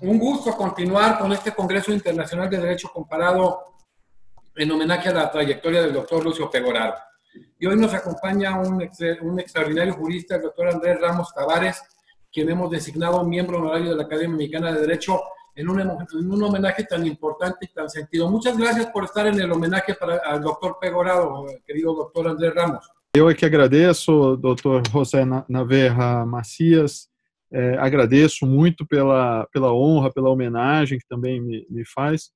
un gusto continuar con este Congreso Internacional de Derecho Comparado en homenaje a la trayectoria del doctor Lucio Pegorado. Y hoy nos acompaña un, extraordinario jurista, el doctor Andrés Ramos Tavares, quien hemos designado miembro honorario de la Academia Mexicana de Derecho en un, homenaje tan importante y tan sentido. Muchas gracias por estar en el homenaje para, al doctor Pegorado, querido doctor Andrés Ramos. Yo es que agradezco, doctor José Naverra Macías, É, agradeço muito pela, pela honra, pela homenagem que também me, me faz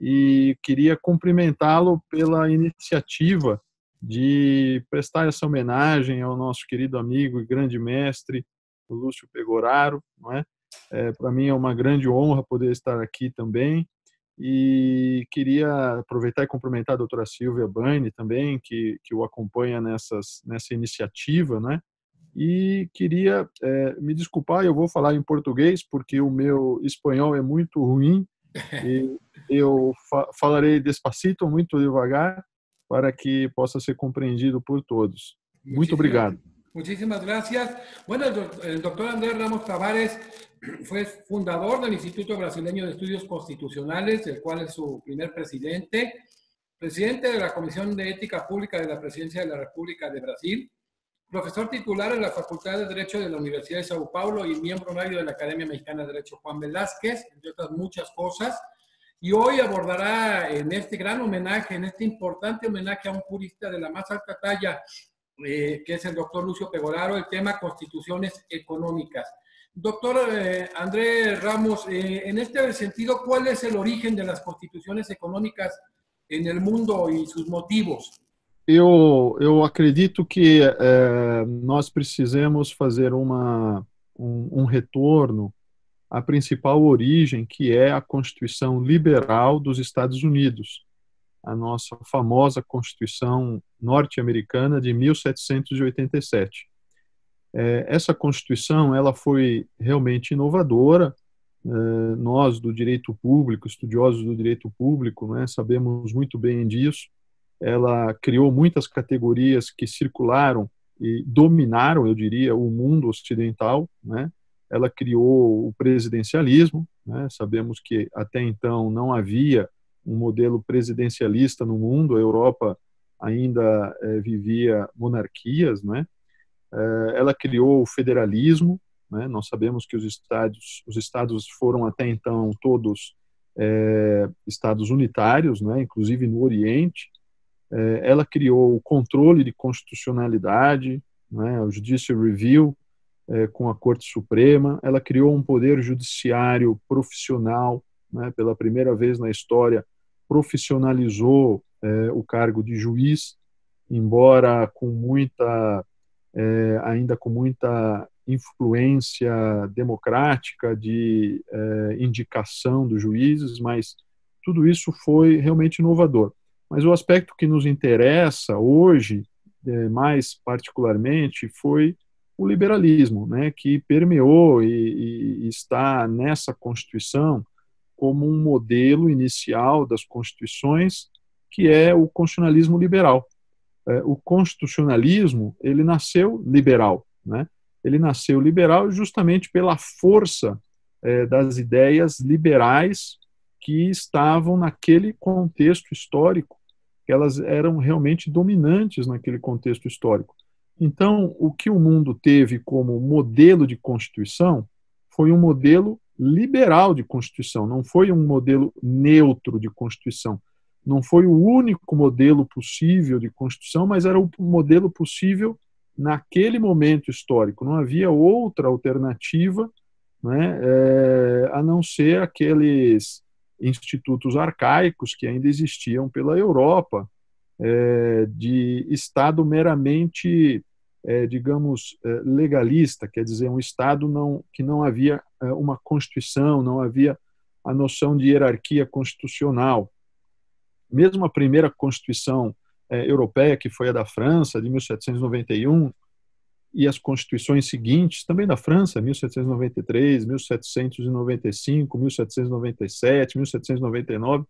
e queria cumprimentá-lo pela iniciativa de prestar essa homenagem ao nosso querido amigo e grande mestre Lúcio Pegoraro, não é? é Para mim é uma grande honra poder estar aqui também e queria aproveitar e cumprimentar a doutora Silvia Bani também, que, que o acompanha nessas, nessa iniciativa, né? e queria é, me desculpar, eu vou falar em português, porque o meu espanhol é muito ruim, e eu fa falarei despacito, muito devagar, para que possa ser compreendido por todos. Muito obrigado. Muchísimas gracias. Bueno, el doctor Ramos Tavares fue fundador del Instituto Brasileño de Estudios Constitucionales, el cual es su primer presidente, presidente de la Comisión de Ética Pública de la Presidencia de la República de Brasil, profesor titular en la Facultad de Derecho de la Universidad de Sao Paulo y miembro honorario de la Academia Mexicana de Derecho Juan Velázquez, entre otras muchas cosas. Y hoy abordará en este gran homenaje, en este importante homenaje a un jurista de la más alta talla, eh, que es el doctor Lucio Pegoraro, el tema constituciones económicas. Doctor eh, Andrés Ramos, eh, en este sentido, ¿cuál es el origen de las constituciones económicas en el mundo y sus motivos? eu, eu acredito que é, nós precisamos fazer uma, um, um retorno à principal origem, que é a Constituição Liberal dos Estados Unidos, a nossa famosa Constituição norte-americana de 1787. É, essa Constituição ela foi realmente inovadora. É, nós, do direito público, estudiosos do direito público, né, sabemos muito bem disso ela criou muitas categorias que circularam e dominaram, eu diria, o mundo ocidental, né? Ela criou o presidencialismo, né? Sabemos que até então não havia um modelo presidencialista no mundo, a Europa ainda eh, vivia monarquias, né? Eh, ela criou o federalismo, né? Nós sabemos que os estados, os estados foram até então todos eh, estados unitários, né? Inclusive no Oriente, é, ela criou o controle de constitucionalidade, né, o Judicial Review é, com a Corte Suprema, ela criou um poder judiciário profissional, né, pela primeira vez na história, profissionalizou é, o cargo de juiz, embora com muita, é, ainda com muita influência democrática de é, indicação dos juízes, mas tudo isso foi realmente inovador. Mas o aspecto que nos interessa hoje, é, mais particularmente, foi o liberalismo, né, que permeou e, e está nessa Constituição como um modelo inicial das constituições, que é o constitucionalismo liberal. É, o constitucionalismo ele nasceu liberal, né? Ele nasceu liberal justamente pela força é, das ideias liberais que estavam naquele contexto histórico, elas eram realmente dominantes naquele contexto histórico. Então, o que o mundo teve como modelo de constituição foi um modelo liberal de constituição, não foi um modelo neutro de constituição. Não foi o único modelo possível de constituição, mas era o modelo possível naquele momento histórico. Não havia outra alternativa né, é, a não ser aqueles institutos arcaicos que ainda existiam pela Europa, é, de Estado meramente, é, digamos, é, legalista, quer dizer, um Estado não, que não havia é, uma Constituição, não havia a noção de hierarquia constitucional. Mesmo a primeira Constituição é, europeia, que foi a da França, de 1791, e as constituições seguintes, também da França, 1793, 1795, 1797, 1799,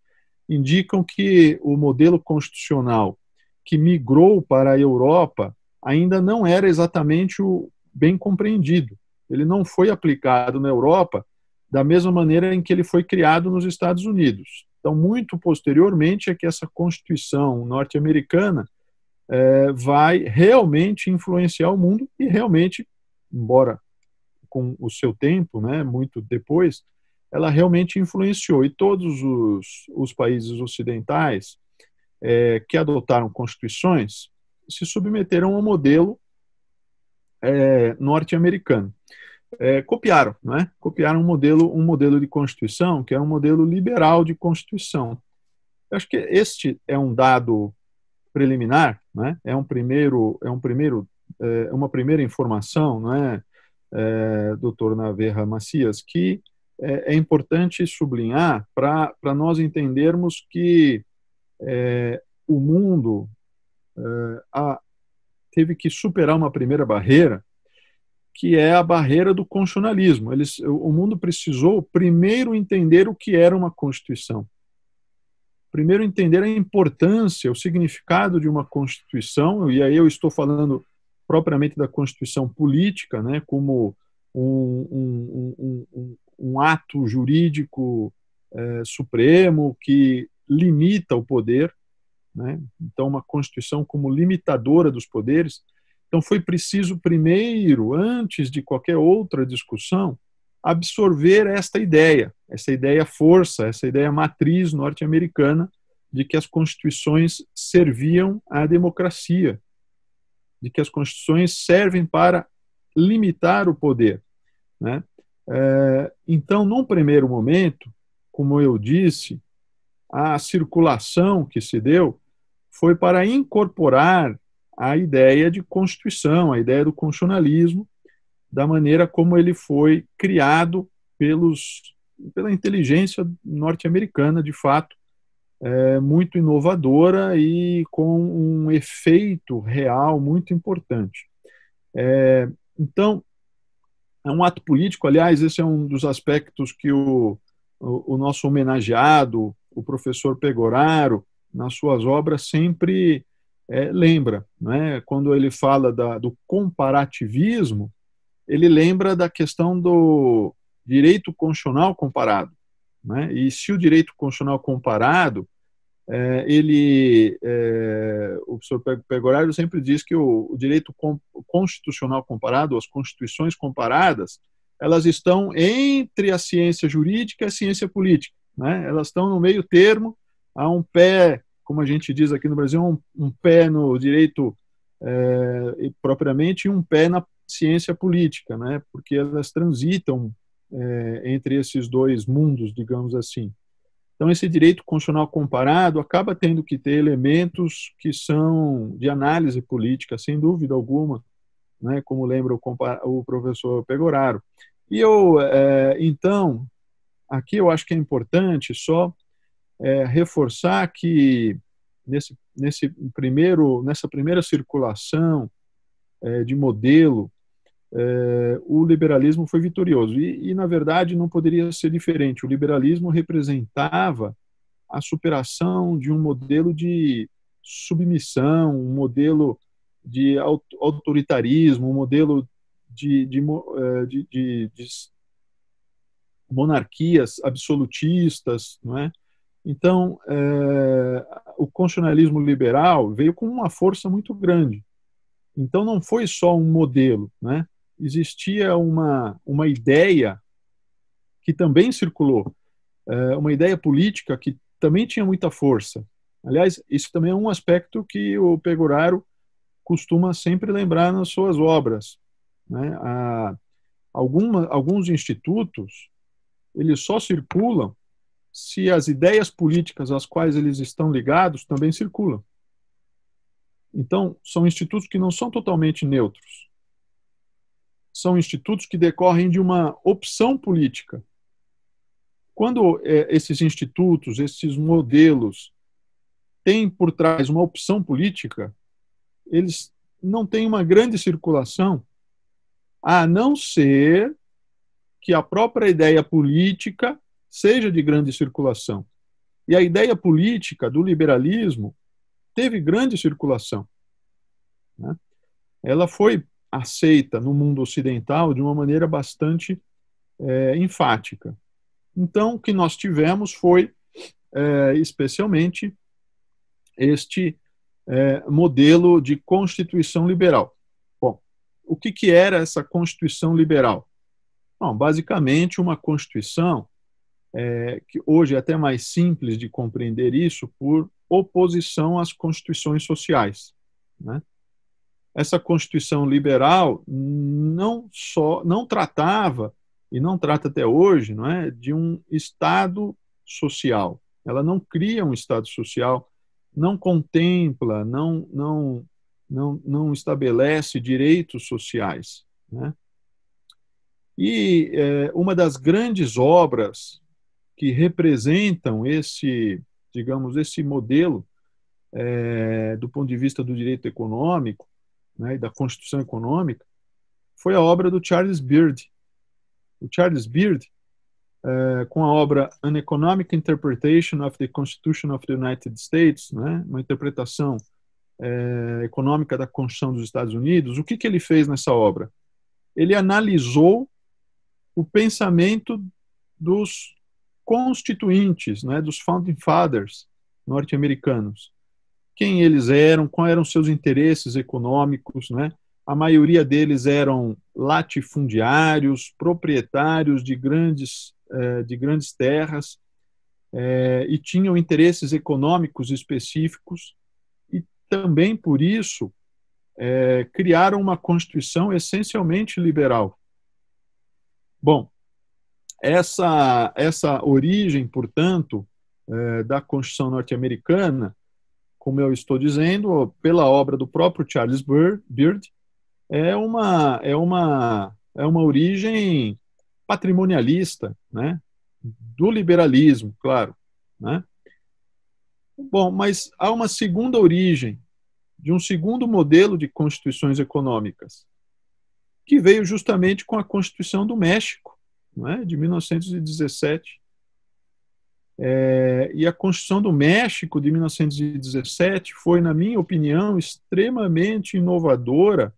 indicam que o modelo constitucional que migrou para a Europa ainda não era exatamente o bem compreendido. Ele não foi aplicado na Europa da mesma maneira em que ele foi criado nos Estados Unidos. Então, muito posteriormente é que essa Constituição norte-americana é, vai realmente influenciar o mundo e realmente, embora com o seu tempo, né, muito depois, ela realmente influenciou. E todos os, os países ocidentais é, que adotaram constituições se submeteram ao modelo é, norte-americano. É, copiaram, né? copiaram um modelo, um modelo de constituição que é um modelo liberal de constituição. Eu acho que este é um dado preliminar, né? é um primeiro, é um primeiro, é, é uma primeira informação, não é, é doutor Naverra Macias, que é, é importante sublinhar para nós entendermos que é, o mundo é, a, teve que superar uma primeira barreira, que é a barreira do constitucionalismo. Eles, o mundo precisou primeiro entender o que era uma constituição primeiro entender a importância, o significado de uma Constituição, e aí eu estou falando propriamente da Constituição política, né, como um, um, um, um ato jurídico é, supremo que limita o poder, né? então uma Constituição como limitadora dos poderes. Então foi preciso primeiro, antes de qualquer outra discussão, absorver esta ideia, essa ideia força, essa ideia matriz norte-americana de que as constituições serviam à democracia, de que as constituições servem para limitar o poder. Né? É, então, num primeiro momento, como eu disse, a circulação que se deu foi para incorporar a ideia de constituição, a ideia do constitucionalismo, da maneira como ele foi criado pelos, pela inteligência norte-americana, de fato, é, muito inovadora e com um efeito real muito importante. É, então, é um ato político, aliás, esse é um dos aspectos que o, o, o nosso homenageado, o professor Pegoraro, nas suas obras sempre é, lembra. Né? Quando ele fala da, do comparativismo, ele lembra da questão do direito constitucional comparado. Né? E se o direito constitucional comparado, é, ele, é, o professor Pegoraro sempre diz que o, o direito com, constitucional comparado, as constituições comparadas, elas estão entre a ciência jurídica e a ciência política. Né? Elas estão no meio termo, há um pé, como a gente diz aqui no Brasil, um, um pé no direito é, propriamente e um pé na ciência política, né? porque elas transitam é, entre esses dois mundos, digamos assim. Então, esse direito constitucional comparado acaba tendo que ter elementos que são de análise política, sem dúvida alguma, né? como lembra o, o professor Pegoraro. E eu, é, então, aqui eu acho que é importante só é, reforçar que nesse, nesse primeiro, nessa primeira circulação é, de modelo é, o liberalismo foi vitorioso. E, e, na verdade, não poderia ser diferente. O liberalismo representava a superação de um modelo de submissão, um modelo de autoritarismo, um modelo de, de, eh, de, de, de monarquias absolutistas, não é? Então, é, o constitucionalismo liberal veio com uma força muito grande. Então, não foi só um modelo, né? existia uma, uma ideia que também circulou, eh, uma ideia política que também tinha muita força. Aliás, isso também é um aspecto que o Pegoraro costuma sempre lembrar nas suas obras. Né? Há alguma, alguns institutos eles só circulam se as ideias políticas às quais eles estão ligados também circulam. Então, são institutos que não são totalmente neutros são institutos que decorrem de uma opção política. Quando é, esses institutos, esses modelos, têm por trás uma opção política, eles não têm uma grande circulação, a não ser que a própria ideia política seja de grande circulação. E a ideia política do liberalismo teve grande circulação. Né? Ela foi aceita no mundo ocidental de uma maneira bastante é, enfática. Então, o que nós tivemos foi, é, especialmente, este é, modelo de constituição liberal. Bom, o que, que era essa constituição liberal? Bom, basicamente, uma constituição é, que hoje é até mais simples de compreender isso por oposição às constituições sociais. Né? essa Constituição liberal não só não tratava e não trata até hoje, não é, de um estado social. Ela não cria um estado social, não contempla, não não não, não estabelece direitos sociais, né? E é, uma das grandes obras que representam esse, digamos, esse modelo é, do ponto de vista do direito econômico né, e da Constituição Econômica foi a obra do Charles Beard. O Charles Beard, é, com a obra An Economic Interpretation of the Constitution of the United States, né, uma interpretação é, econômica da Constituição dos Estados Unidos, o que, que ele fez nessa obra? Ele analisou o pensamento dos constituintes, né, dos founding fathers norte-americanos quem eles eram, quais eram seus interesses econômicos, né? A maioria deles eram latifundiários, proprietários de grandes, é, de grandes terras é, e tinham interesses econômicos específicos e também por isso é, criaram uma constituição essencialmente liberal. Bom, essa essa origem, portanto, da Constituição norte-americana como eu estou dizendo, pela obra do próprio Charles Beard, é uma, é uma, é uma origem patrimonialista, né? do liberalismo, claro. Né? Bom, mas há uma segunda origem de um segundo modelo de constituições econômicas, que veio justamente com a Constituição do México, né, de 1917, é, e a Constituição do México de 1917 foi, na minha opinião, extremamente inovadora,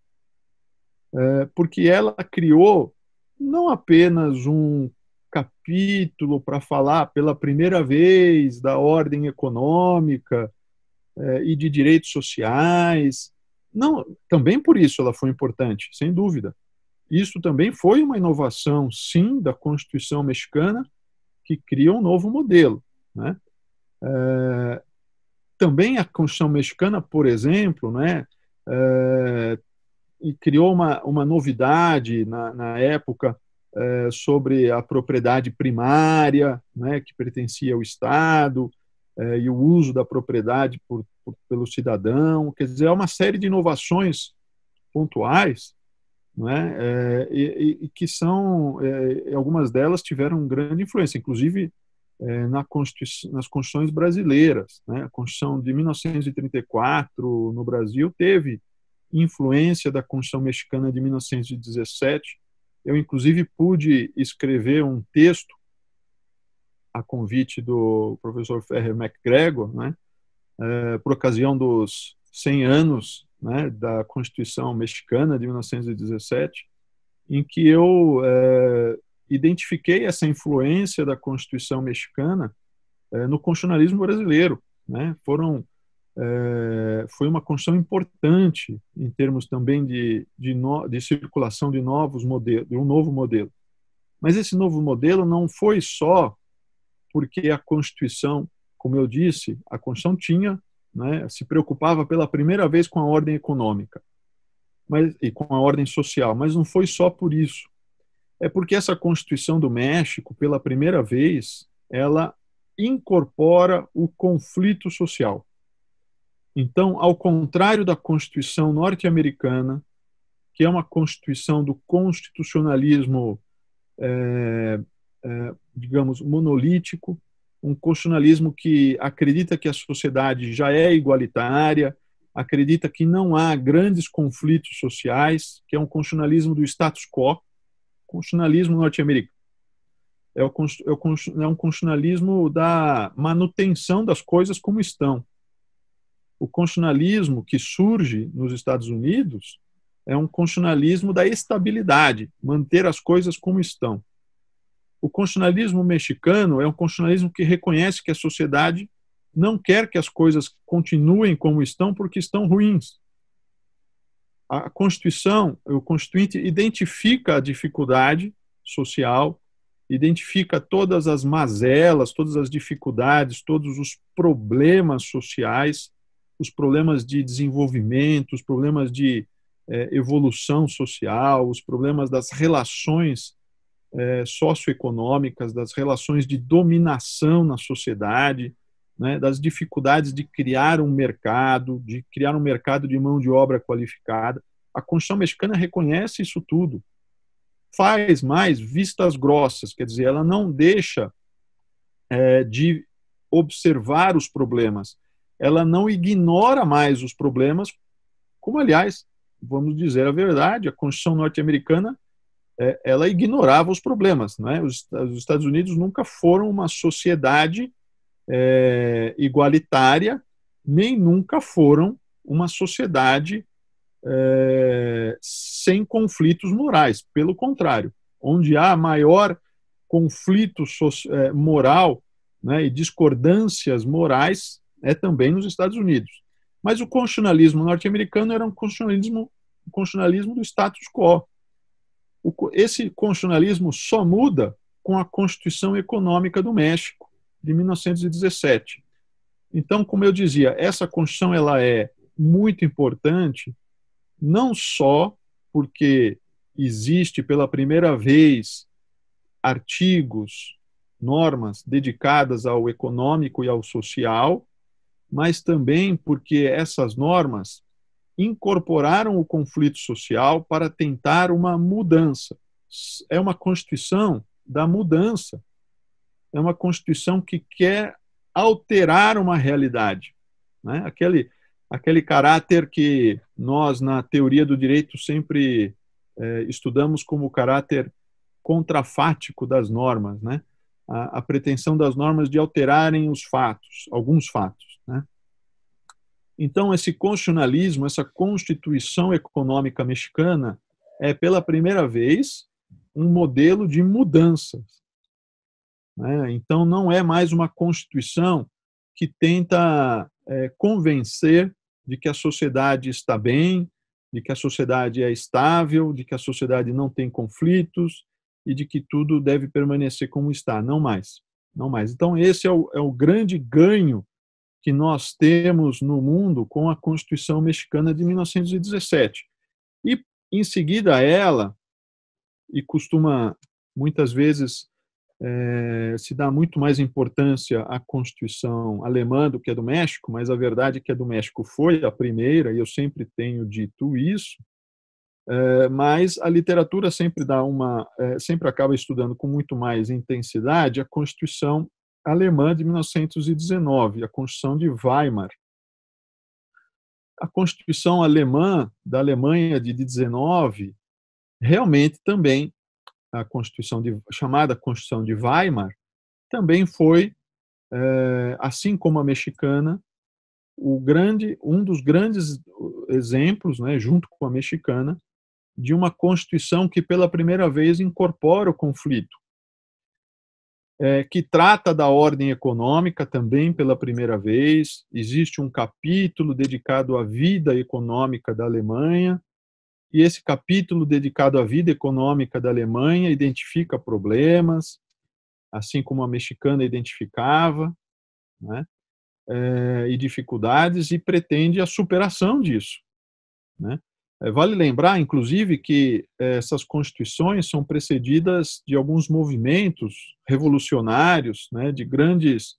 é, porque ela criou não apenas um capítulo para falar pela primeira vez da ordem econômica é, e de direitos sociais. Não, também por isso ela foi importante, sem dúvida. Isso também foi uma inovação, sim, da Constituição mexicana, que cria um novo modelo. Né? É, também a Constituição mexicana, por exemplo, né, é, e criou uma, uma novidade na, na época é, sobre a propriedade primária, né, que pertencia ao Estado, é, e o uso da propriedade por, por, pelo cidadão. Quer dizer, é uma série de inovações pontuais né? É, e, e, que são é, algumas delas tiveram grande influência, inclusive é, na Constituição, nas constituições brasileiras, né? A Constituição de 1934 no Brasil teve influência da Constituição mexicana de 1917. Eu inclusive pude escrever um texto a convite do professor Ferrer MacGregor, né? É, por ocasião dos 100 anos né, da Constituição Mexicana de 1917, em que eu é, identifiquei essa influência da Constituição Mexicana é, no constitucionalismo brasileiro. Né? Foram, é, foi uma construção importante em termos também de, de, no, de circulação de novos modelos, de um novo modelo. Mas esse novo modelo não foi só porque a Constituição, como eu disse, a Constituição tinha né, se preocupava pela primeira vez com a ordem econômica mas, e com a ordem social, mas não foi só por isso. É porque essa Constituição do México, pela primeira vez, ela incorpora o conflito social. Então, ao contrário da Constituição norte-americana, que é uma Constituição do constitucionalismo, é, é, digamos, monolítico, um constitucionalismo que acredita que a sociedade já é igualitária, acredita que não há grandes conflitos sociais, que é um constitucionalismo do status quo, constitucionalismo norte-americano. É, é, é um constitucionalismo da manutenção das coisas como estão. O constitucionalismo que surge nos Estados Unidos é um constitucionalismo da estabilidade, manter as coisas como estão. O constitucionalismo mexicano é um constitucionalismo que reconhece que a sociedade não quer que as coisas continuem como estão porque estão ruins. A Constituição, o Constituinte, identifica a dificuldade social, identifica todas as mazelas, todas as dificuldades, todos os problemas sociais, os problemas de desenvolvimento, os problemas de é, evolução social, os problemas das relações é, socioeconômicas, das relações de dominação na sociedade, né, das dificuldades de criar um mercado, de criar um mercado de mão de obra qualificada. A Constituição mexicana reconhece isso tudo. Faz mais vistas grossas, quer dizer, ela não deixa é, de observar os problemas, ela não ignora mais os problemas, como, aliás, vamos dizer a verdade, a Constituição norte-americana é, ela ignorava os problemas. Né? Os, os Estados Unidos nunca foram uma sociedade é, igualitária, nem nunca foram uma sociedade é, sem conflitos morais. Pelo contrário, onde há maior conflito é, moral né, e discordâncias morais é também nos Estados Unidos. Mas o constitucionalismo norte-americano era um constitucionalismo, um constitucionalismo do status quo, esse constitucionalismo só muda com a Constituição Econômica do México, de 1917. Então, como eu dizia, essa Constituição ela é muito importante, não só porque existe pela primeira vez artigos, normas dedicadas ao econômico e ao social, mas também porque essas normas incorporaram o conflito social para tentar uma mudança. É uma constituição da mudança. É uma constituição que quer alterar uma realidade. Né? Aquele, aquele caráter que nós, na teoria do direito, sempre é, estudamos como o caráter contrafático das normas, né? a, a pretensão das normas de alterarem os fatos, alguns fatos. Então, esse constitucionalismo, essa constituição econômica mexicana, é pela primeira vez um modelo de mudanças. Né? Então, não é mais uma constituição que tenta é, convencer de que a sociedade está bem, de que a sociedade é estável, de que a sociedade não tem conflitos e de que tudo deve permanecer como está. Não mais. Não mais. Então, esse é o, é o grande ganho que nós temos no mundo com a Constituição Mexicana de 1917. E, em seguida, a ela, e costuma muitas vezes é, se dá muito mais importância à Constituição alemã do que a do México, mas a verdade é que a do México foi a primeira, e eu sempre tenho dito isso. É, mas a literatura sempre dá uma, é, sempre acaba estudando com muito mais intensidade a Constituição alemã de 1919, a Constituição de Weimar. A Constituição alemã da Alemanha de 19 realmente também a Constituição de, chamada Constituição de Weimar também foi, eh, assim como a mexicana, o grande, um dos grandes exemplos, né, junto com a mexicana, de uma Constituição que pela primeira vez incorpora o conflito é, que trata da ordem econômica também pela primeira vez. Existe um capítulo dedicado à vida econômica da Alemanha, e esse capítulo dedicado à vida econômica da Alemanha identifica problemas, assim como a mexicana identificava, né, é, e dificuldades, e pretende a superação disso. Né? É, vale lembrar, inclusive, que é, essas constituições são precedidas de alguns movimentos revolucionários, né, de grandes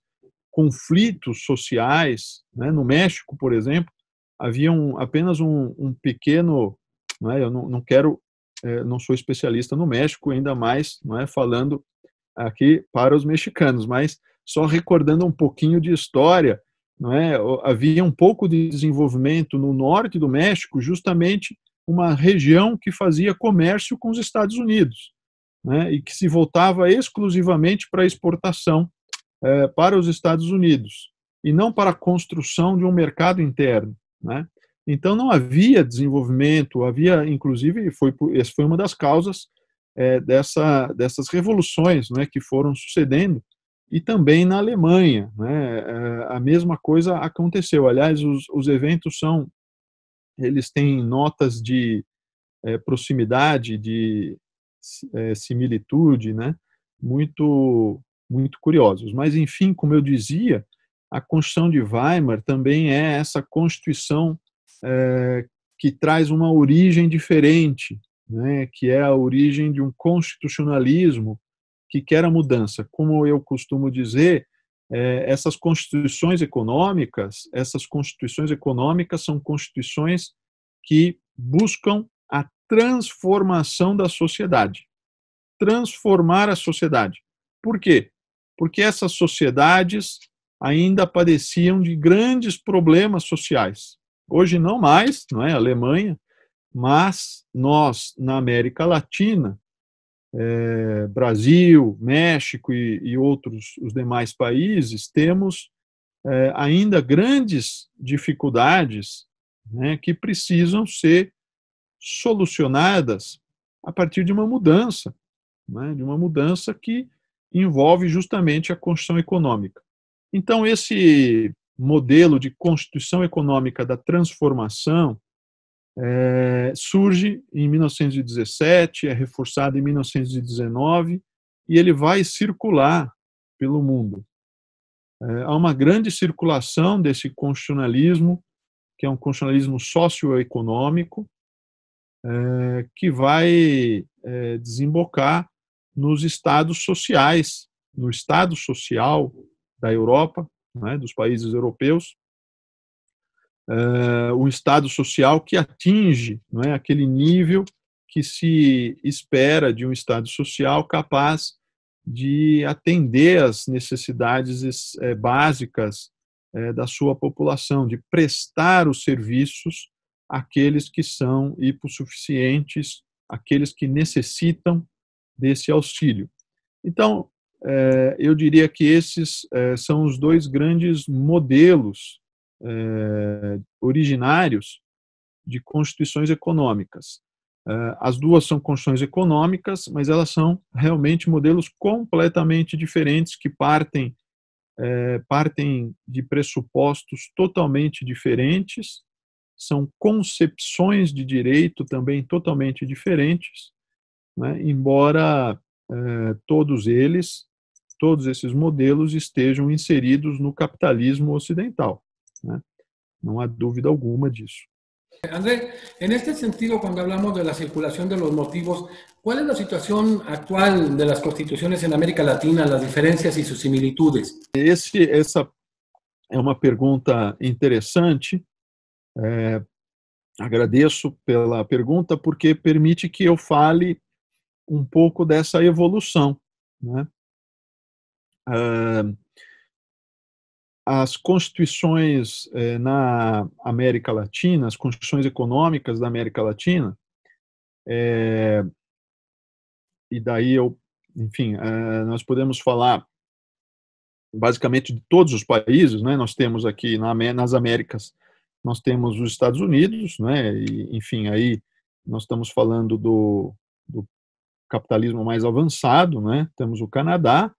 conflitos sociais. Né? No México, por exemplo, havia um, apenas um, um pequeno. Né, eu não, não quero, é, não sou especialista no México, ainda mais é, falando aqui para os mexicanos, mas só recordando um pouquinho de história não é? Havia um pouco de desenvolvimento no norte do México, justamente uma região que fazia comércio com os Estados Unidos né? e que se voltava exclusivamente para exportação é, para os Estados Unidos e não para a construção de um mercado interno. Né? Então não havia desenvolvimento, havia inclusive foi essa foi uma das causas é, dessa, dessas revoluções né, que foram sucedendo e também na Alemanha. Né? Eh, a mesma coisa aconteceu. Aliás, os, os eventos são, eles têm notas de é, proximidade, de é, similitude, né? muito, muito curiosos. Mas, enfim, como eu dizia, a Constituição de Weimar também é essa Constituição é, que traz uma origem diferente, né? que é a origem de um constitucionalismo que quer a mudança. Como eu costumo dizer, é, essas constituições econômicas, essas constituições econômicas são constituições que buscam a transformação da sociedade. Transformar a sociedade. Por quê? Porque essas sociedades ainda padeciam de grandes problemas sociais. Hoje não mais, não é a Alemanha, mas nós na América Latina é, Brasil, México e, e, outros os demais países, temos é, ainda grandes dificuldades né, que precisam ser solucionadas a partir de uma mudança, né, de uma mudança que envolve justamente a construção econômica. Então, esse modelo de constituição econômica da transformação é, surge em 1917, é reforçado em 1919 e ele vai circular pelo mundo. É, há uma grande circulação desse constitucionalismo, que é um constitucionalismo socioeconômico, é, que vai é, desembocar nos estados sociais, no estado social da Europa, né, dos países europeus, uh, o Estado social que atinge não é, aquele nível que se espera de um Estado social capaz de atender as necessidades é, básicas é, da sua população, de prestar os serviços àqueles que são hipossuficientes, àqueles que necessitam desse auxílio. Então, eu diria que esses são os dois grandes modelos eh, originários de constituições econômicas. Eh, as duas são constituições econômicas, mas elas são realmente modelos completamente diferentes que partem eh, partem de pressupostos totalmente diferentes, são concepções de direito também totalmente diferentes, né, embora todos eles todos esses modelos estejam inseridos no capitalismo ocidental. Né? Não há dúvida alguma disso. André, en este sentido, cuando hablamos de la circulación de los motivos, ¿cuál es la situación actual de las constituciones en América Latina, las diferencias y sus similitudes? Esse, essa é uma pergunta interessante. É, agradeço pela pergunta, porque permite que eu fale um pouco dessa evolução. Né? Ah, as constituições eh, na América Latina, as constituições econômicas da América Latina, eh, e daí eu, enfim, eh, nós podemos falar basicamente de todos os países, né? Nós temos aqui na, nas Américas, nós temos os Estados Unidos, né? E, enfim, aí nós estamos falando do, do capitalismo mais avançado, né? Temos o Canadá,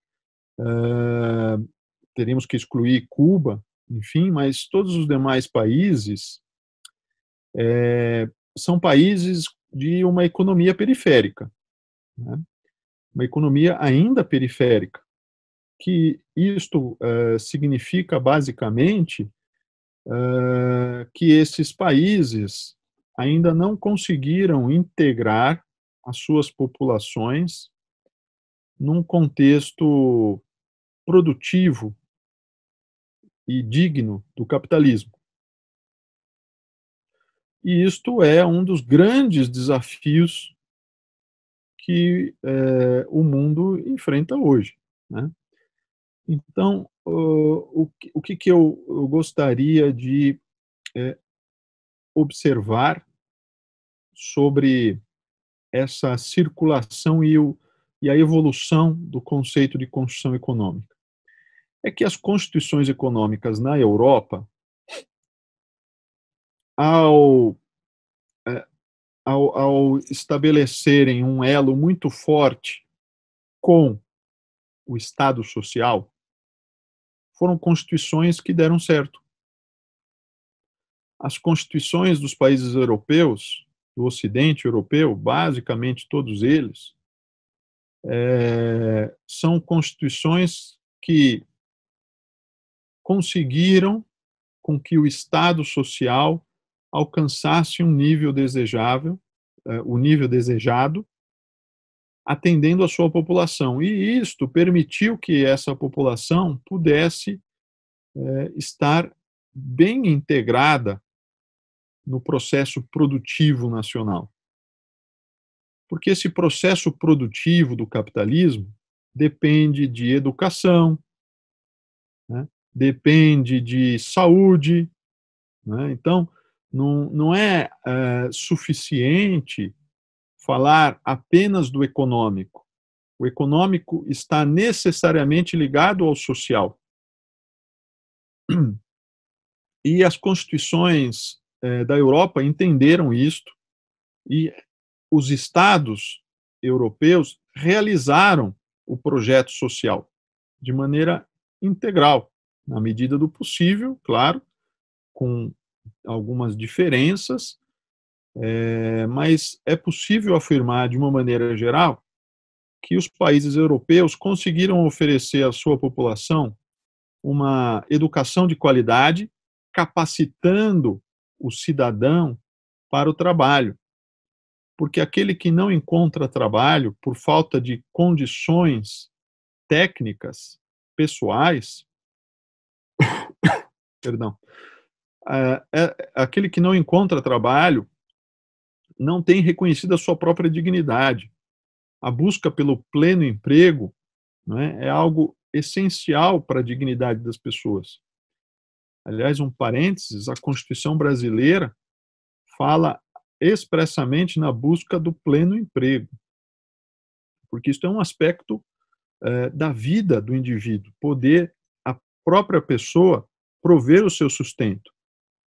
teríamos que excluir Cuba, enfim, mas todos os demais países é, são países de uma economia periférica, né? uma economia ainda periférica, que isto é, significa basicamente é, que esses países ainda não conseguiram integrar as suas populações num contexto produtivo e digno do capitalismo. E isto é um dos grandes desafios que é, o mundo enfrenta hoje. Né? Então, o, o que, que eu, eu gostaria de é, observar sobre essa circulação e, o, e a evolução do conceito de construção econômica? é que as constituições econômicas na Europa, ao, é, ao, ao estabelecerem um elo muito forte com o Estado Social, foram constituições que deram certo. As constituições dos países europeus, do Ocidente europeu, basicamente todos eles, é, são constituições que conseguiram com que o Estado social alcançasse um nível desejável, eh, o nível desejado, atendendo a sua população. E isto permitiu que essa população pudesse eh, estar bem integrada no processo produtivo nacional. Porque esse processo produtivo do capitalismo depende de educação, né? depende de saúde. Né? Então, não, não é, é suficiente falar apenas do econômico. O econômico está necessariamente ligado ao social. E as constituições é, da Europa entenderam isto, e os estados europeus realizaram o projeto social de maneira integral na medida do possível, claro, com algumas diferenças, é, mas é possível afirmar, de uma maneira geral, que os países europeus conseguiram oferecer à sua população uma educação de qualidade, capacitando o cidadão para o trabalho. Porque aquele que não encontra trabalho por falta de condições técnicas, pessoais, Perdão. Ah, é, aquele que não encontra trabalho não tem reconhecido a sua própria dignidade. A busca pelo pleno emprego é, é algo essencial para a dignidade das pessoas. Aliás, um parênteses, a Constituição brasileira fala expressamente na busca do pleno emprego, porque isso é um aspecto eh, da vida do indivíduo, poder própria pessoa prover o seu sustento,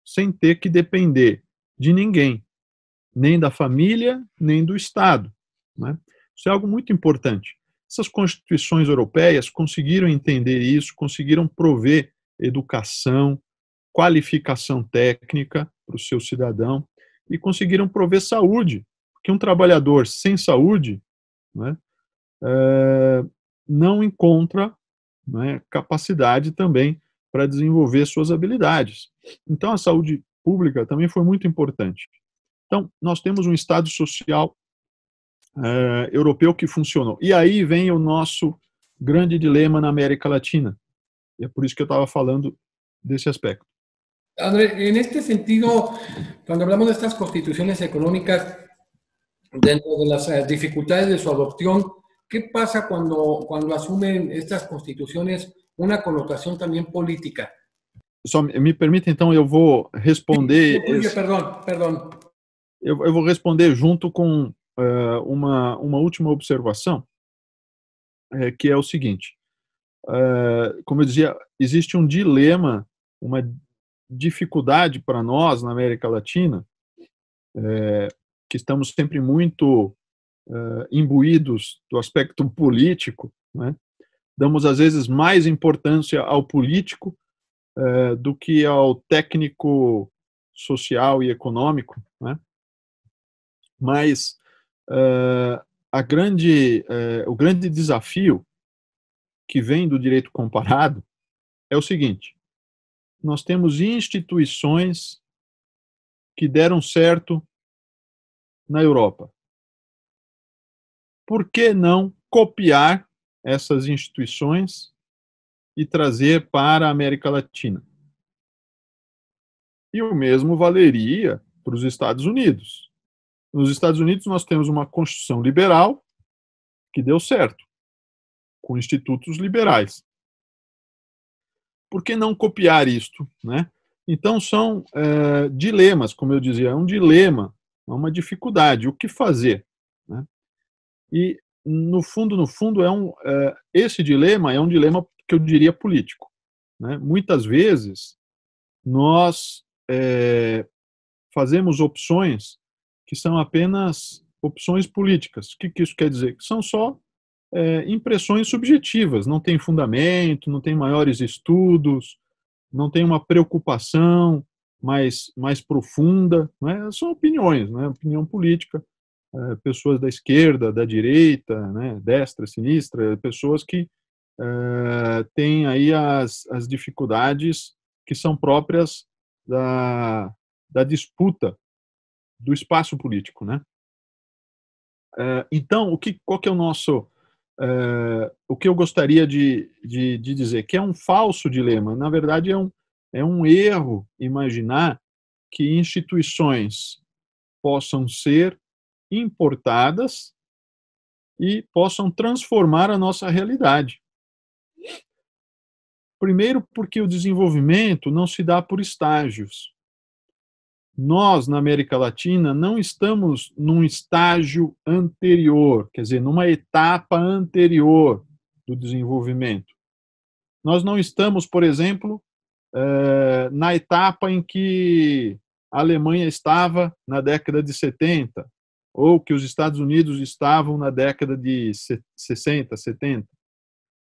sem ter que depender de ninguém, nem da família, nem do Estado. Né? Isso é algo muito importante. Essas constituições europeias conseguiram entender isso, conseguiram prover educação, qualificação técnica para o seu cidadão e conseguiram prover saúde, porque um trabalhador sem saúde né, é, não encontra né, capacidade também para desenvolver suas habilidades. Então, a saúde pública também foi muito importante. Então, nós temos um Estado social eh, europeu que funcionou. E aí vem o nosso grande dilema na América Latina. E é por isso que eu estava falando desse aspecto. André, en este sentido, quando falamos destas constituições econômicas, dentro das dificuldades de eh, sua adopção ¿Qué pasa cuando, cuando asumen estas constituciones una conotação también política? Só me permita, então, eu vou responder. Perdão, perdão. Eu, eu, vou responder junto com uh, uma, uma última observação, uh, que é o seguinte: uh, como eu dizia, existe um dilema, uma dificuldade para nós na América Latina, que estamos sempre muito uh, imbuídos do aspecto político, né? damos às vezes mais importância ao político uh, do que ao técnico social e econômico, né? mas uh, a grande, o grande desafio que vem do direito comparado é o seguinte: nós temos instituições que deram certo na Europa por que não copiar essas instituições e trazer para a América Latina? E o mesmo valeria para os Estados Unidos. Nos Estados Unidos, nós temos uma Constituição liberal que deu certo, com institutos liberais. Por que não copiar isto? Né? Então, são é, dilemas, como eu dizia, é um dilema, é uma dificuldade. O que fazer? E, no fundo, no fundo, é um, é, esse dilema é um dilema que eu diria político. Né? Muitas vezes, nós é, fazemos opções que são apenas opções políticas. O que, que isso quer dizer? Que são só é, impressões subjetivas, não tem fundamento, não tem maiores estudos, não tem uma preocupação mais, mais profunda, né? são opiniões, né? opinião política. Eh, pessoas da esquerda, da direita, né, destra, sinistra, pessoas que uh, têm aí as, as dificuldades que são próprias da, da disputa do espaço político, né? Uh, então, o que, qual que é o nosso, o que eu gostaria de, de, de dizer, que é um falso dilema, na verdade é um, é um erro imaginar que instituições possam ser importadas e possam transformar a nossa realidade. Primeiro, porque o desenvolvimento não se dá por estágios. Nós, na América Latina, não estamos num estágio anterior, quer dizer, numa etapa anterior do desenvolvimento. Nós não estamos, por exemplo, eh, na etapa em que a Alemanha estava na década de 70, ou que os Estados Unidos estavam na década de 60, 70.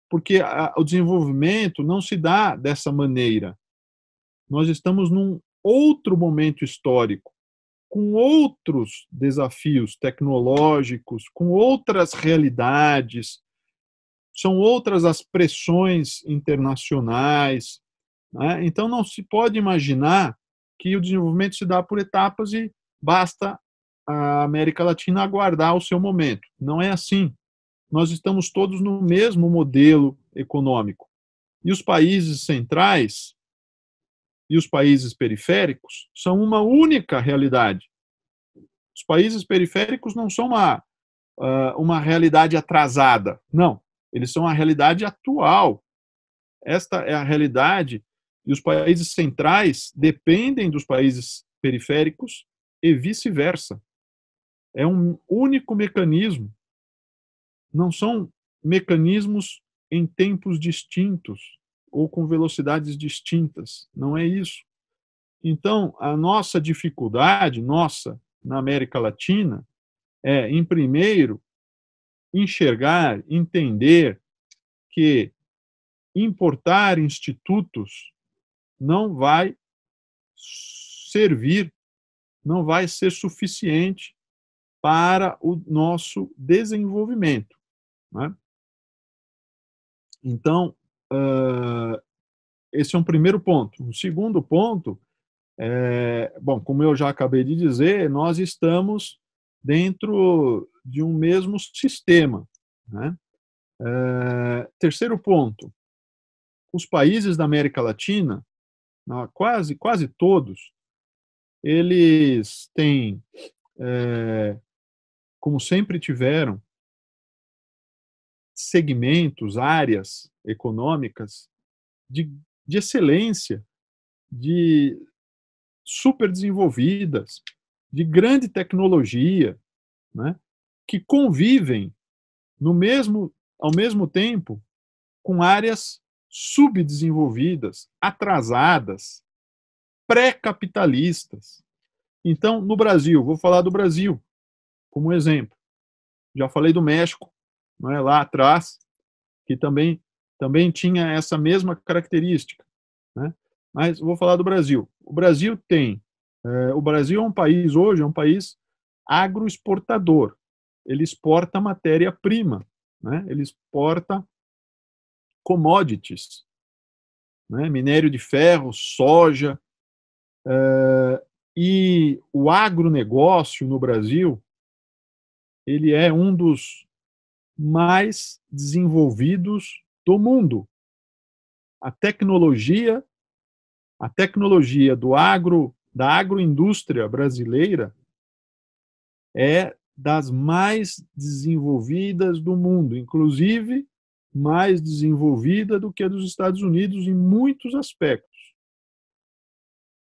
Porque o desenvolvimento não se dá dessa maneira. Nós estamos num outro momento histórico, com outros desafios tecnológicos, com outras realidades, são outras as pressões internacionais. Né? Então, não se pode imaginar que o desenvolvimento se dá por etapas e basta a América Latina aguardar o seu momento. Não é assim. Nós estamos todos no mesmo modelo econômico. E os países centrais e os países periféricos são uma única realidade. Os países periféricos não são uma, ah, uma realidade atrasada, não. Eles são a realidade atual. Esta é a realidade e os países centrais dependem dos países periféricos e vice-versa. É um único mecanismo. Não são mecanismos em tempos distintos ou com velocidades distintas. Não é isso. Então, a nossa dificuldade, nossa, na América Latina, é, em primeiro, enxergar, entender que importar institutos não vai servir, não vai ser suficiente para o nosso desenvolvimento. Né? Então, uh, esse é um primeiro ponto. O segundo ponto é, bom, como eu já acabei de dizer, nós estamos dentro de um mesmo sistema. Né? É, terceiro ponto, os países da América Latina, quase quase todos, eles têm é, como sempre tiveram, segmentos, áreas econômicas de, de excelência, de super desenvolvidas, de grande tecnologia, né, que convivem no mesmo, ao mesmo tempo com áreas subdesenvolvidas, atrasadas, pré-capitalistas. Então, no Brasil, vou falar do Brasil como exemplo. Já falei do México, é, lá atrás, que também, também tinha essa mesma característica. Né? Mas vou falar do Brasil. O Brasil tem. É, o Brasil é um país, hoje, é um país agroexportador. Ele exporta matéria-prima, né? ele exporta commodities, né? minério de ferro, soja. É, e o agronegócio no Brasil ele é um dos mais desenvolvidos do mundo. A tecnologia, a tecnologia do agro, da agroindústria brasileira é das mais desenvolvidas do mundo, inclusive mais desenvolvida do que a dos Estados Unidos em muitos aspectos.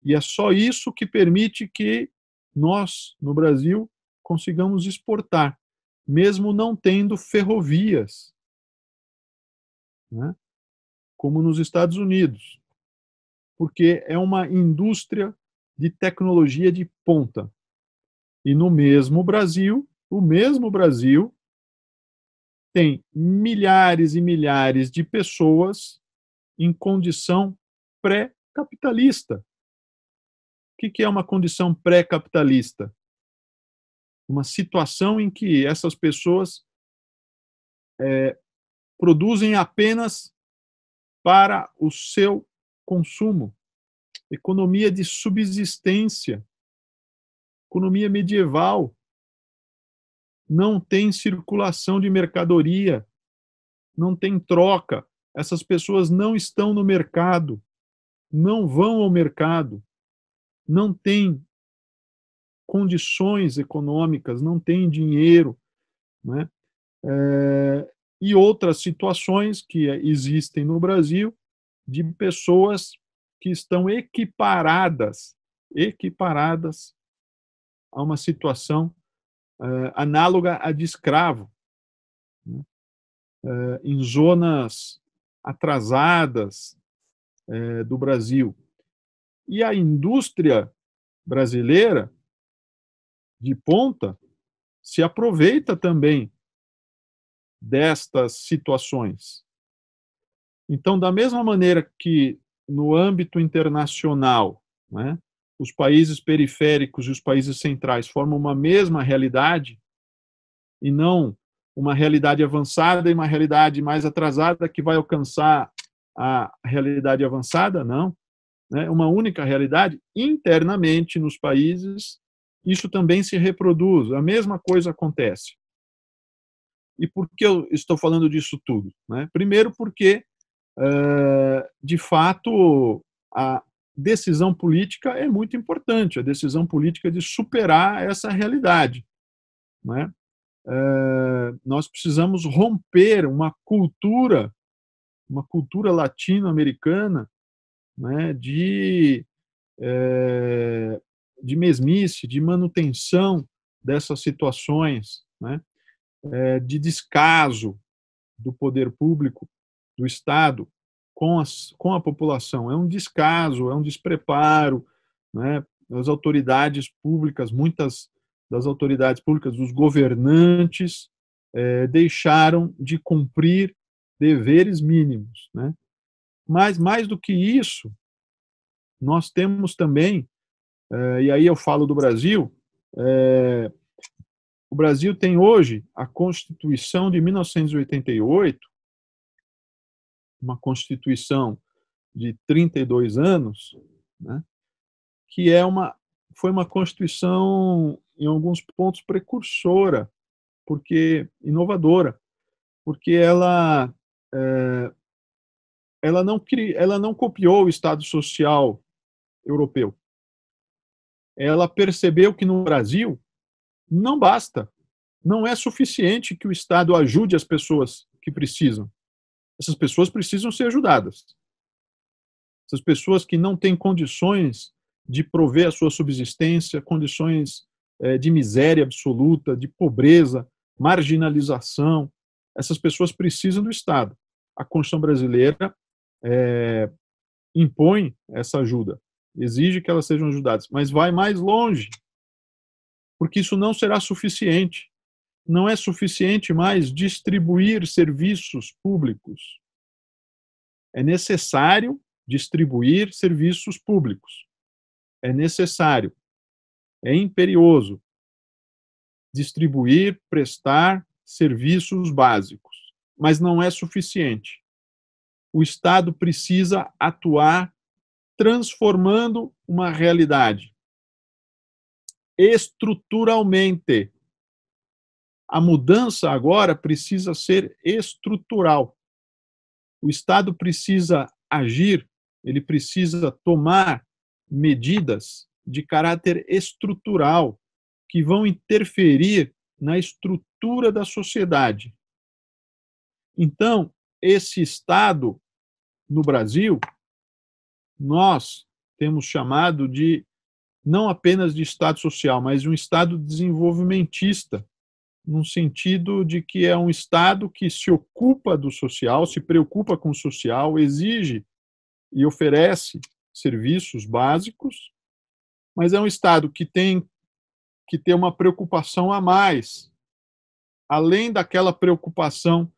E é só isso que permite que nós, no Brasil, consigamos exportar, mesmo não tendo ferrovias, né? como nos Estados Unidos, porque é uma indústria de tecnologia de ponta. E no mesmo Brasil, o mesmo Brasil tem milhares e milhares de pessoas em condição pré-capitalista. O que é uma condição pré-capitalista? uma situação em que essas pessoas é, produzem apenas para o seu consumo. Economia de subsistência, economia medieval, não tem circulação de mercadoria, não tem troca. Essas pessoas não estão no mercado, não vão ao mercado, não tem condições econômicas, não tem dinheiro, né? É, e outras situações que existem no Brasil de pessoas que estão equiparadas, equiparadas a uma situação é, análoga à de escravo, né? É, em zonas atrasadas é, do Brasil. E a indústria brasileira de ponta se aproveita também destas situações. Então, da mesma maneira que no âmbito internacional, né, os países periféricos e os países centrais formam uma mesma realidade, e não uma realidade avançada e uma realidade mais atrasada que vai alcançar a realidade avançada, não. É né, uma única realidade. Internamente, nos países, isso também se reproduz, a mesma coisa acontece. E por que eu estou falando disso tudo? Né? Primeiro, porque, eh, de fato, a decisão política é muito importante a decisão política de superar essa realidade. Né? Eh, nós precisamos romper uma cultura, uma cultura latino-americana né, de é, de mesmice, de manutenção dessas situações, né? É, de descaso do poder público, do Estado, com, as, com a população. É um descaso, é um despreparo. Né? As autoridades públicas, muitas das autoridades públicas, os governantes, é, deixaram de cumprir deveres mínimos. Né? Mas, mais do que isso, nós temos também é, e aí eu falo do Brasil. É, o Brasil tem hoje a Constituição de 1988, uma Constituição de 32 anos, né, que é uma, foi uma Constituição, em alguns pontos, precursora, porque inovadora, porque ela, é, ela, não, cri, ela não copiou o Estado Social europeu ela percebeu que no Brasil não basta, não é suficiente que o Estado ajude as pessoas que precisam. Essas pessoas precisam ser ajudadas. Essas pessoas que não têm condições de prover a sua subsistência, condições é, de miséria absoluta, de pobreza, marginalização. Essas pessoas precisam do Estado. A Constituição brasileira é, impõe essa ajuda exige que elas sejam ajudadas, mas vai mais longe, porque isso não será suficiente. Não é suficiente mais distribuir serviços públicos. É necessário distribuir serviços públicos. É necessário, é imperioso distribuir, prestar serviços básicos, mas não é suficiente. O Estado precisa atuar transformando uma realidade. Estruturalmente. A mudança agora precisa ser estrutural. O Estado precisa agir, ele precisa tomar medidas de caráter estrutural que vão interferir na estrutura da sociedade. Então, esse Estado no Brasil nós temos chamado de não apenas de Estado social, mas de um Estado desenvolvimentista, num sentido de que é um Estado que se ocupa do social, se preocupa com o social, exige e oferece serviços básicos, mas é um Estado que tem que ter uma preocupação a mais, além daquela preocupação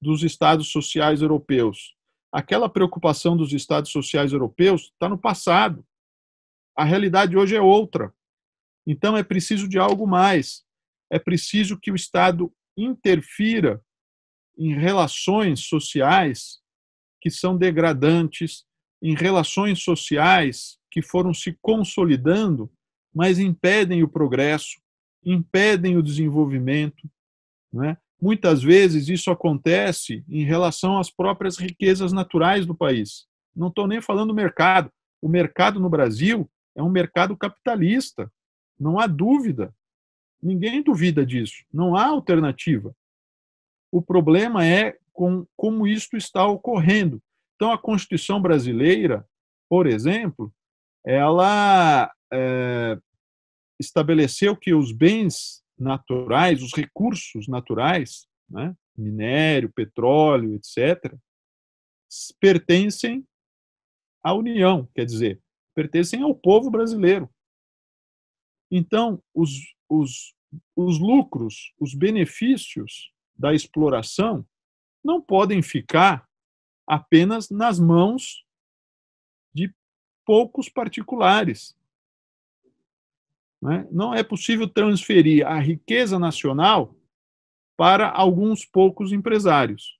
dos Estados sociais europeus, aquela preocupação dos Estados sociais europeus está no passado. A realidade hoje é outra. Então é preciso de algo mais. É preciso que o Estado interfira em relações sociais que são degradantes, em relações sociais que foram se consolidando, mas impedem o progresso, impedem o desenvolvimento. Né? Muitas vezes isso acontece em relação às próprias riquezas naturais do país. Não estou nem falando do mercado. O mercado no Brasil é um mercado capitalista. Não há dúvida. Ninguém duvida disso. Não há alternativa. O problema é com como isto está ocorrendo. Então, a Constituição brasileira, por exemplo, ela é, estabeleceu que os bens naturais, os recursos naturais, né, minério, petróleo, etc., pertencem à União, quer dizer, pertencem ao povo brasileiro. Então, os, os, os lucros, os benefícios da exploração não podem ficar apenas nas mãos de poucos particulares, né? Não é possível transferir a riqueza nacional para alguns poucos empresários.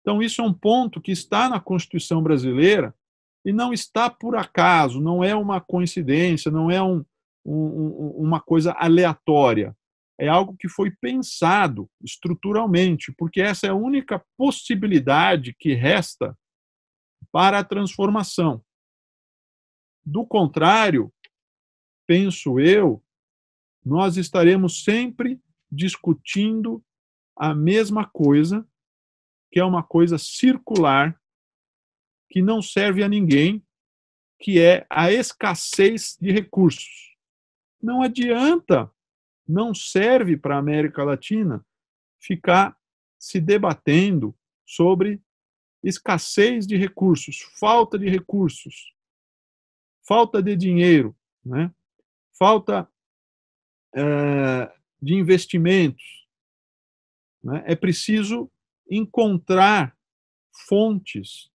Então, isso é um ponto que está na Constituição brasileira e não está por acaso, não é uma coincidência, não é um, um, uma coisa aleatória. É algo que foi pensado estruturalmente, porque essa é a única possibilidade que resta para a transformação. Do contrário, penso eu, nós estaremos sempre discutindo a mesma coisa, que é uma coisa circular, que não serve a ninguém, que é a escassez de recursos. Não adianta, não serve para a América Latina ficar se debatendo sobre escassez de recursos, falta de recursos, falta de dinheiro, né? falta é, de investimentos. Né? É preciso encontrar fontes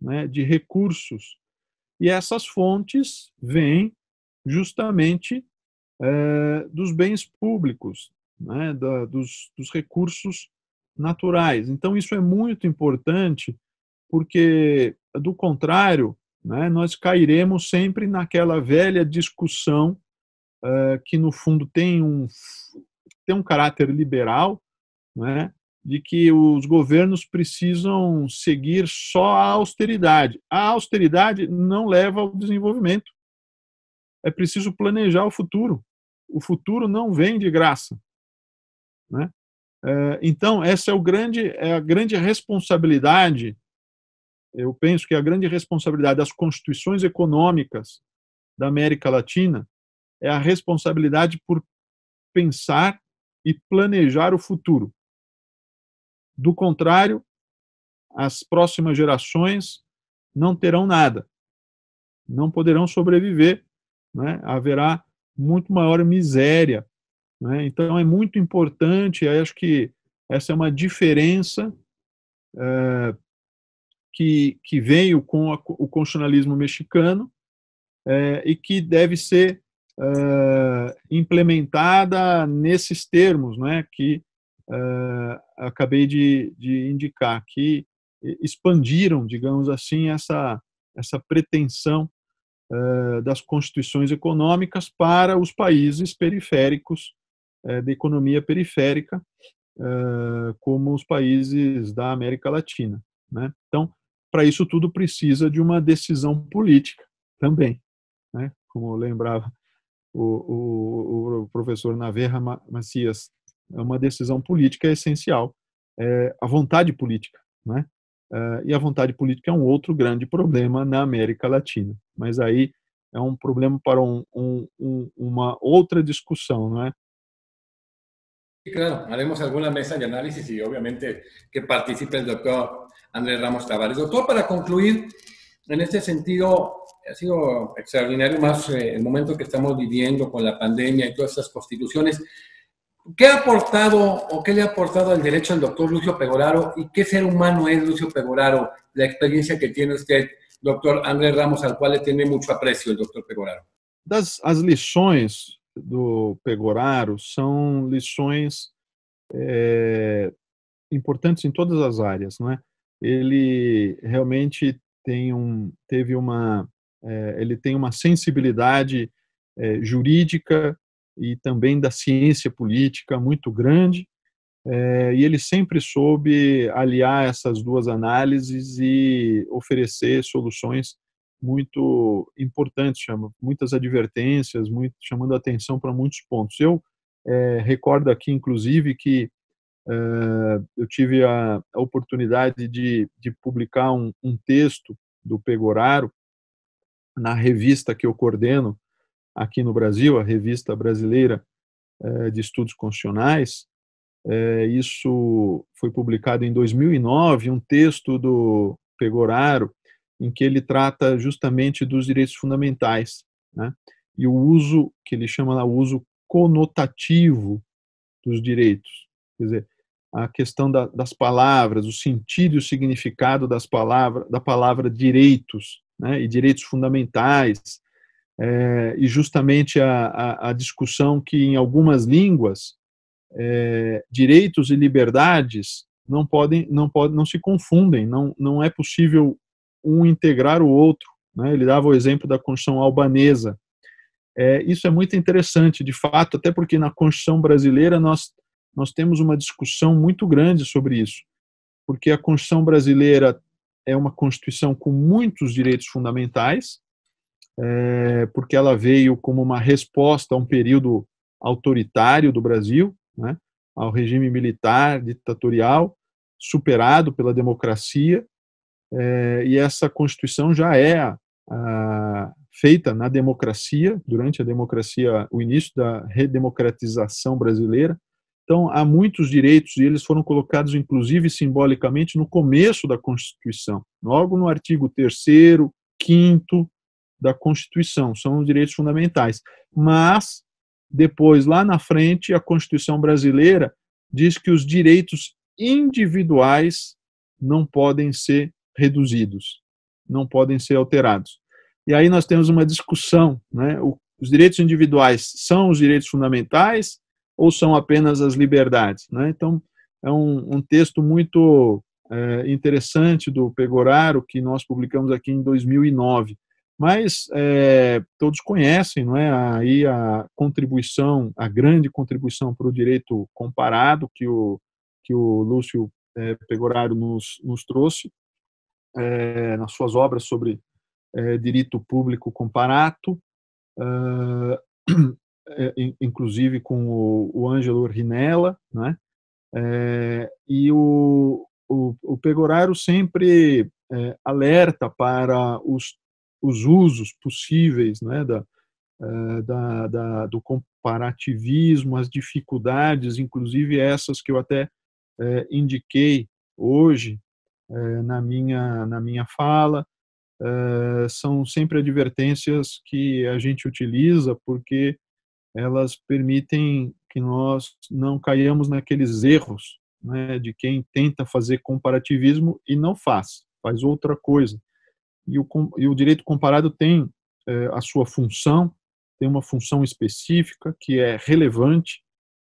né, de recursos. E essas fontes vêm justamente é, dos bens públicos, né, da, dos, dos recursos naturais. Então, isso é muito importante, porque, do contrário, né, nós cairemos sempre naquela velha discussão uh, que no fundo tem um tem um caráter liberal, né, de que os governos precisam seguir só a austeridade. A austeridade não leva ao desenvolvimento. É preciso planejar o futuro. O futuro não vem de graça. Né? Eh, então, essa é, o grande, é a grande responsabilidade, eu penso que é a grande responsabilidade das constituições econômicas da América Latina é a responsabilidade por pensar e planejar o futuro. Do contrário, as próximas gerações não terão nada, não poderão sobreviver, né? haverá muito maior miséria. Né? Então, é muito importante, acho que essa é uma diferença é, que, que veio com a, o constitucionalismo mexicano é, e que deve ser uh, implementada nesses termos né, que uh, acabei de, de indicar, que expandiram, digamos assim, essa, essa pretensão uh, das constituições econômicas para os países periféricos, de da economia periférica, como os países da América Latina. Né? Então, para isso tudo precisa de uma decisão política também, né? como eu lembrava o, o, o professor Naverra Macias, é uma decisão política é essencial, é a vontade política, né? É, e a vontade política é um outro grande problema na América Latina. Mas aí é um problema para um, um, um, uma outra discussão, não é? Claro, haremos alguma mesa de análise e, obviamente, que participe o doutor André Ramos Tavares. Doutor, para concluir, nesse sentido, ha sido extraordinario más eh, el momento que estamos viviendo con la pandemia y todas estas constituciones. ¿Qué ha aportado o qué le ha aportado el derecho al doctor Lucio Pegoraro y qué ser humano es Lucio Pegoraro, la experiencia que tiene usted, doctor Andrés Ramos, al cual le tiene mucho aprecio el doctor Pegoraro? Las lecciones lições do Pegoraro son lições eh, importantes en em todas las áreas, ¿no? Él realmente tiene un, um, teve una É, ele tem uma sensibilidade é, jurídica e também da ciência política muito grande, é, e ele sempre soube aliar essas duas análises e oferecer soluções muito importantes, chama, muitas advertências, muito, chamando atenção para muitos pontos. Eu é, recordo aqui, inclusive, que é, eu tive a, a oportunidade de, de publicar um, um texto do Pegoraro, na revista que eu coordeno aqui no Brasil, a Revista Brasileira eh, de Estudos Constitucionais. Eh, isso foi publicado em 2009, um texto do Pegoraro, em que ele trata justamente dos direitos fundamentais, né? e o uso, que ele chama lá, o uso conotativo dos direitos. Quer dizer, a questão da, das palavras, o sentido e o significado das palavras, da palavra direitos, né, e direitos fundamentais, é, e justamente a, a, a, discussão que em algumas línguas é, direitos e liberdades não podem, não podem, não se confundem, não, não é possível um integrar o outro. Né? Ele dava o exemplo da Constituição albanesa. É, isso é muito interessante, de fato, até porque na Constituição brasileira nós nós temos uma discussão muito grande sobre isso, porque a Constituição brasileira é uma Constituição com muitos direitos fundamentais, é, porque ela veio como uma resposta a um período autoritário do Brasil, né, ao regime militar, ditatorial, superado pela democracia, é, e essa Constituição já é a, a, feita na democracia, durante a democracia, o início da redemocratização brasileira, então, há muitos direitos e eles foram colocados, inclusive, simbolicamente no começo da Constituição, logo no artigo 3, 5 da Constituição, são os direitos fundamentais. Mas, depois, lá na frente, a Constituição brasileira diz que os direitos individuais não podem ser reduzidos, não podem ser alterados. E aí nós temos uma discussão, né? os direitos individuais são os direitos fundamentais ou são apenas as liberdades? Né? Então, é um, um texto muito é, interessante do Pegoraro, que nós publicamos aqui em 2009. Mas é, todos conhecem não é, aí a contribuição, a grande contribuição para o direito comparado que o, que o Lúcio é, Pegoraro nos, nos trouxe é, nas suas obras sobre é, direito público comparato. Ah, eh, inclusive com o, o Ângelo Rinella, né? É, e o, o, o, Pegoraro sempre é, alerta para os, os usos possíveis né, da, é, da, da, do comparativismo, as dificuldades, inclusive essas que eu até indiquei hoje na, minha, na minha fala, são sempre advertências que a gente utiliza porque elas permitem que nós não caiamos naqueles erros né, de quem tenta fazer comparativismo e não faz, faz outra coisa. E o, e o direito comparado tem é, a sua função, tem uma função específica que é relevante,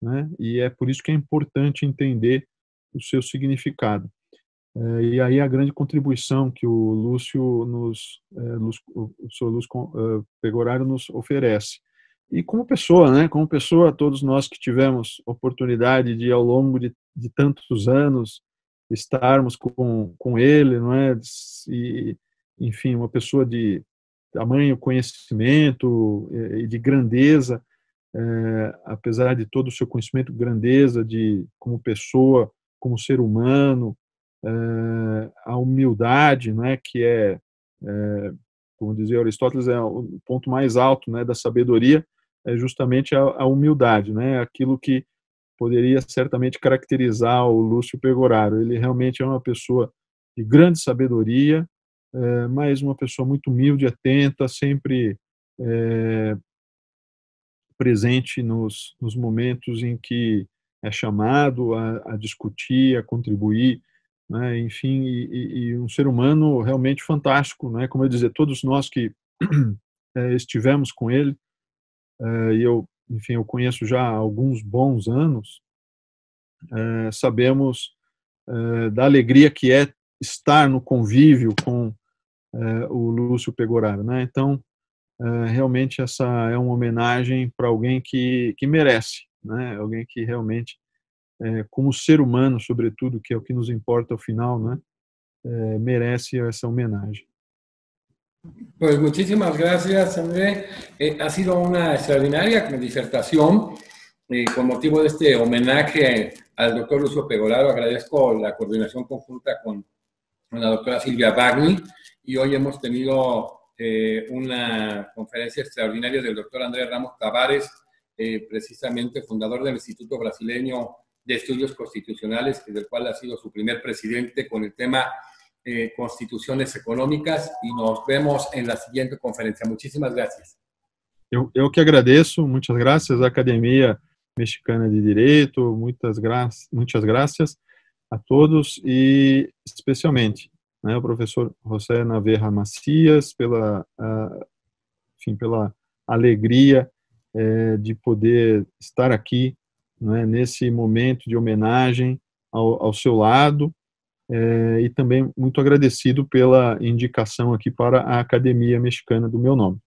né, e é por isso que é importante entender o seu significado. É, e aí a grande contribuição que o Lúcio nos, é, Lúcio, o, senhor Lúcio Pegoraro nos oferece e como pessoa, né? Como pessoa, todos nós que tivemos oportunidade de, ao longo de, de tantos anos, estarmos com, com ele, não é? E, enfim, uma pessoa de tamanho, conhecimento eh, e de grandeza, é, apesar de todo o seu conhecimento, grandeza de como pessoa, como ser humano, é, a humildade, não é? Que é, é como dizia Aristóteles, é o ponto mais alto, né, da sabedoria é justamente a, a, humildade, né? Aquilo que poderia certamente caracterizar o Lúcio Pegoraro. Ele realmente é uma pessoa de grande sabedoria, é, mas uma pessoa muito humilde, atenta, sempre é, presente nos, nos, momentos em que é chamado a, a discutir, a contribuir, né? enfim, e, e, um ser humano realmente fantástico, né? Como eu dizer, todos nós que é, estivemos com ele eh, e eu, enfim, eu conheço já há alguns bons anos, eh, sabemos eh, da alegria que é estar no convívio com o Lúcio Pegoraro, né? Então, realmente essa é uma homenagem para alguém que, que merece, né? Alguém que realmente, como ser humano, sobretudo, que é o que nos importa ao final, né? merece essa homenagem. Pues muchísimas gracias, André. Eh, ha sido una extraordinaria disertación eh, con motivo de este homenaje al doctor Lucio Pegolaro. Agradezco la coordinación conjunta con, la doctora Silvia Bagni y hoy hemos tenido eh, una conferencia extraordinaria del doctor Andrés Ramos Tavares, precisamente fundador del Instituto Brasileño de Estudios Constitucionales, del cual ha sido su primer presidente con el tema eh, constituciones económicas y nos vemos en la siguiente conferencia. Muchísimas gracias. Eu, eu que agradeço, muitas graças à Academia Mexicana de Direito, muitas, graças, muitas graças a todos e especialmente né, ao professor José Naverra Macias pela, enfim, pela alegria é, de poder estar aqui né, nesse momento de homenagem ao, ao seu lado é, e também muito agradecido pela indicação aqui para a Academia Mexicana do meu nome.